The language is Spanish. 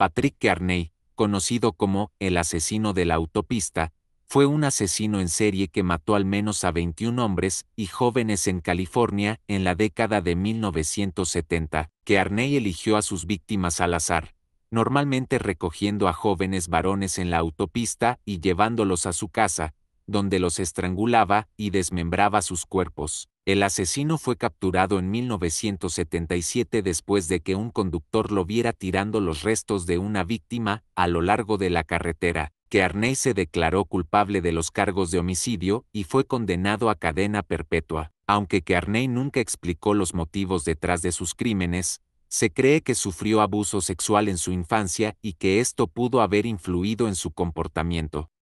Patrick Kearney, conocido como el asesino de la autopista, fue un asesino en serie que mató al menos a 21 hombres y jóvenes en California en la década de 1970. Kearney eligió a sus víctimas al azar, normalmente recogiendo a jóvenes varones en la autopista y llevándolos a su casa, donde los estrangulaba y desmembraba sus cuerpos. El asesino fue capturado en 1977 después de que un conductor lo viera tirando los restos de una víctima a lo largo de la carretera. Que Arney se declaró culpable de los cargos de homicidio y fue condenado a cadena perpetua. Aunque Kearney nunca explicó los motivos detrás de sus crímenes, se cree que sufrió abuso sexual en su infancia y que esto pudo haber influido en su comportamiento.